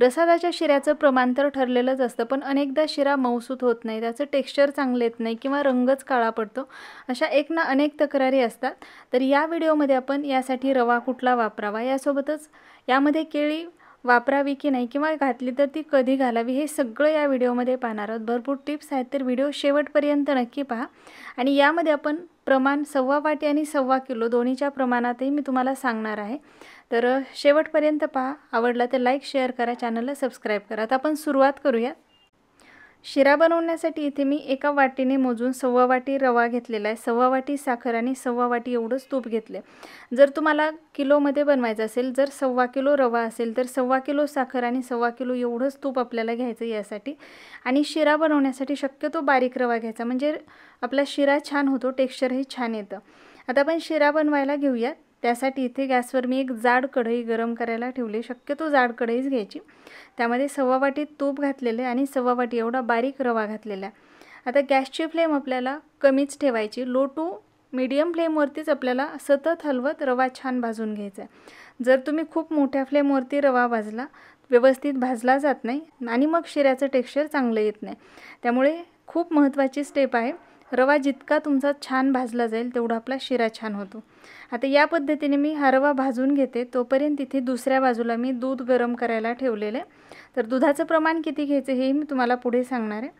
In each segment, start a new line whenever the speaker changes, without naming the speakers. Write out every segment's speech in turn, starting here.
प्रसादाच्या शिऱ्याचं प्रमाण तर ठरलेलंच असतं पण अनेकदा शिरा मौसूत होत नाही त्याचं टेक्स्चर चांगलं येत नाही किंवा रंगच काळा पडतो अशा एक ना अनेक तक्रारी असतात तर या व्हिडिओमध्ये आपण यासाठी रवा कुठला वापरावा यासोबतच यामध्ये केळी वापरावी की नाही किंवा घातली तर ती कधी घालावी हे सगळं या व्हिडिओमध्ये पाहणार आहोत भरपूर टिप्स आहेत तर व्हिडिओ शेवटपर्यंत नक्की पहा आणि यामध्ये आपण प्रमाण सव्वा वाटी आणि सव्वा किलो दोन्हीच्या प्रमाणातही मी तुम्हाला सांगणार आहे तर शेवटपर्यंत पहा आवडला तर लाईक शेअर करा चॅनलला सबस्क्राईब करा आता आपण सुरुवात करूया शिरा बनवण्यासाठी इथे मी एका वाटीने मोजून सव्वा वाटी रवा घेतलेला आहे सव्वा वाटी साखर आणि सव्वा वाटी एवढंच तूप घेतले जर तुम्हाला किलोमध्ये बनवायचं असेल जर सव्वा किलो रवा असेल तर सव्वा किलो साखर आणि सव्वा किलो एवढंच तूप आपल्याला घ्यायचं यासाठी आणि शिरा बनवण्यासाठी शक्यतो बारीक रवा घ्यायचा म्हणजे आपला शिरा छान होतो टेक्स्चरही छान येतं आता आपण शिरा बनवायला घेऊयात त्यासाठी इथे गॅसवर मी एक जाड कढई गरम करायला ठेवली शक्यतो जाड कढईच घ्यायची त्यामध्ये सव्वा वाटी तूप आहे आणि सव्वा वाटी एवढा बारीक रवा घातलेला आता गॅसची फ्लेम आपल्याला कमीच ठेवायची लो टू मीडियम फ्लेमवरतीच आपल्याला सतत हलवत रवा छान भाजून घ्यायचा आहे जर तुम्ही खूप मोठ्या फ्लेमवरती रवा भाजला व्यवस्थित भाजला जात नाही आणि मग शिऱ्याचं टेक्स्चर चांगलं येत नाही त्यामुळे खूप महत्त्वाची स्टेप आहे रवा जितका तुमचा छान भाजला जाईल तेवढा आपला शिरा छान होतो आता या पद्धतीने मी हा रवा भाजून घेते तोपर्यंत तिथे दुसऱ्या बाजूला मी दूध गरम करायला ठेवलेले तर दुधाचं प्रमाण किती घ्यायचं हेही मी तुम्हाला पुढे सांगणार आहे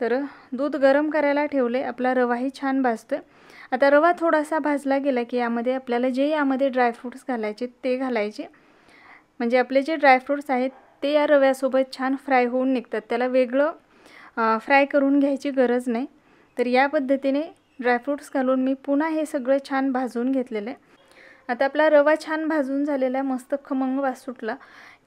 तर दूध गरम करायला ठेवले आपला रवाही छान भाजतो आहे आता रवा थोडासा भाजला गेला की यामध्ये आपल्याला जे यामध्ये ड्रायफ्रूट्स घालायचे ते घालायचे म्हणजे आपले जे ड्रायफ्रूट्स आहेत ते या रव्यासोबत छान फ्राय होऊन निघतात त्याला वेगळं फ्राय करून घ्यायची गरज नाही तर या पद्धतीने ड्रायफ्रूट्स घालून मी पुन्हा हे सगळं छान भाजून घेतलेलं आहे आता आपला रवा छान भाजून झालेला आहे मस्त खमंग वास सुटला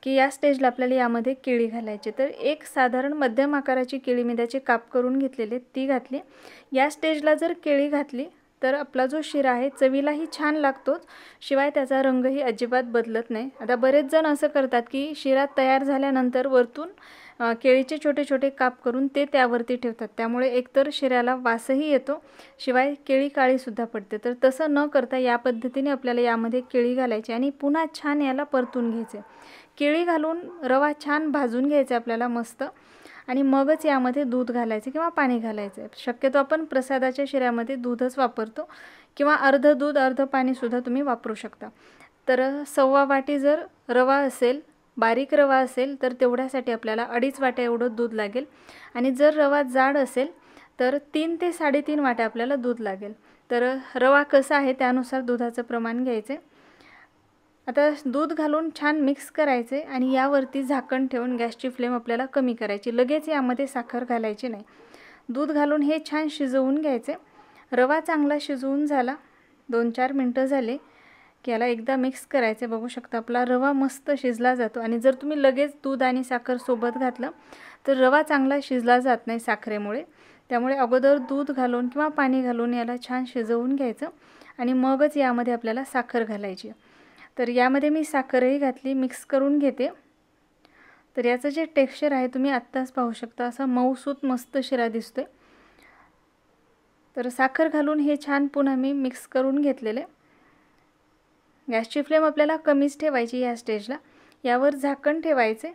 की या स्टेजला आपल्याला यामध्ये केळी घालायची तर एक साधारण मध्यम आकाराची केळी मी त्याची काप करून घेतलेली ती घातली या स्टेजला जर केळी घातली तर आपला जो शिरा आहे चवीलाही छान लागतोच शिवाय त्याचा रंगही अजिबात बदलत नाही आता बरेच जण असं करतात की शिरा तयार झाल्यानंतर वरतून केळीचे छोटे छोटे काप करून ते त्यावरती ठेवतात त्यामुळे एकतर शिऱ्याला वासही येतो शिवाय केळी काळीसुद्धा पडते तर तसं न करता या पद्धतीने आपल्याला यामध्ये केळी घालायची आणि पुन्हा छान याला परतून घ्यायचे केळी घालून रवा छान भाजून घ्यायचा आपल्याला मस्त आणि मगच यामध्ये दूध घालायचं किंवा पाणी घालायचं आहे शक्यतो आपण प्रसादाच्या शिऱ्यामध्ये दूधच वापरतो किंवा अर्ध दूध अर्ध पाणीसुद्धा तुम्ही वापरू शकता तर सव्वा वाटी जर रवा असेल बारीक रवा असेल तर तेवढ्यासाठी आपल्याला अडीच वाट्या एवढं दूध लागेल आणि जर रवा जाड असेल तर तीन ते साडेतीन वाट्या आपल्याला दूध लागेल तर रवा कसा आहे त्यानुसार दुधाचं प्रमाण घ्यायचं आता दूध घालून छान मिक्स करायचे आणि यावरती झाकण ठेवून गॅसची फ्लेम आपल्याला कमी करायची लगेच यामध्ये साखर घालायची नाही दूध घालून हे छान शिजवून घ्यायचे रवा चांगला शिजवून झाला दोन चार मिनटं झाले की याला एकदा मिक्स करायचे बघू शकता आपला रवा मस्त शिजला जातो आणि जर तुम्ही लगेच दूध आणि साखर सोबत घातलं तर रवा चांगला शिजला जात नाही साखरेमुळे त्यामुळे अगोदर दूध घालून किंवा पाणी घालून याला छान शिजवून घ्यायचं आणि मगच यामध्ये आपल्याला साखर घालायची तर यामध्ये मी साखरही घातली मिक्स करून घेते तर याचं जे टेक्स्चर आहे तुम्ही आत्ताच पाहू शकता असा मऊसूत मस्त शिरा दिसतोय तर साखर घालून हे छान पुन्हा मी मिक्स करून घेतलेले गॅसची फ्लेम आपल्याला कमीच ठेवायची या स्टेजला यावर झाकण ठेवायचे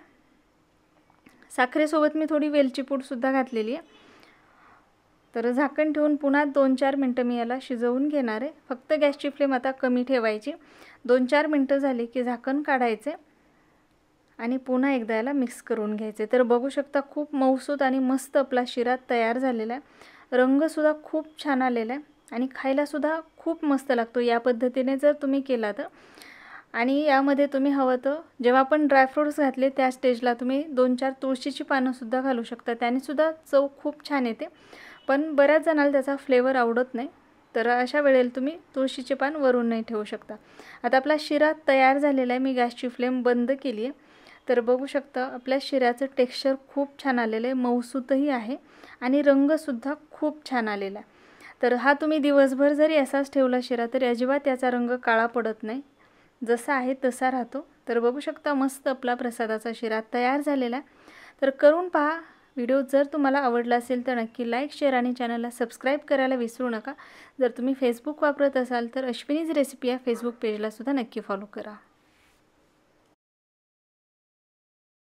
साखरेसोबत मी थोडी वेलची पूडसुद्धा घातलेली आहे तर झाकण ठेवून पुन्हा दोन चार मिनटं मी याला शिजवून घेणार आहे फक्त गॅसची फ्लेम आता कमी ठेवायची दोन चार मिनटं झाली की झाकण काढायचे आणि पुन्हा एकदा याला मिक्स करून घ्यायचे तर बघू शकता खूप मऊसूत आणि मस्त आपला शिरा तयार झालेला आहे रंगसुद्धा खूप छान आलेला आहे आणि खायलासुद्धा खूप मस्त लागतो या पद्धतीने जर तुम्ही केला तर आणि यामध्ये तुम्ही हवं तर जेव्हा आपण ड्रायफ्रूट्स घातले त्या स्टेजला तुम्ही दोन चार तुळशीची पानंसुद्धा घालू शकता त्यानेसुद्धा चव खूप छान येते पण बऱ्याच जणांना त्याचा फ्लेवर आवडत नाही तर अशा वेळेला तुम्ही तुळशीचे पान वरून नाही ठेवू शकता आता आपला शिरा तयार झालेला आहे मी गॅसची फ्लेम बंद केली आहे तर बघू शकता आपल्या शिऱ्याचं टेक्स्चर खूप छान आलेलं आहे मऊसूतही आहे आणि रंगसुद्धा खूप छान आलेला आहे तर हा तुम्ही दिवसभर जरी असाच ठेवला शिरा तरी अजिबात त्याचा रंग काळा पडत नाही जसा आहे तसा राहतो तर बघू शकता मस्त आपला प्रसादाचा शिरा तयार झालेला आहे तर करून पहा व्हिडिओ जर तुम्हाला आवडला असेल तर नक्की लाईक शेअर आणि चॅनलला सबस्क्राईब करायला विसरू नका जर तुम्ही फेसबुक वापरत असाल तर अश्विनीज रेसिपी या फेसबुक पेजलासुद्धा नक्की फॉलो करा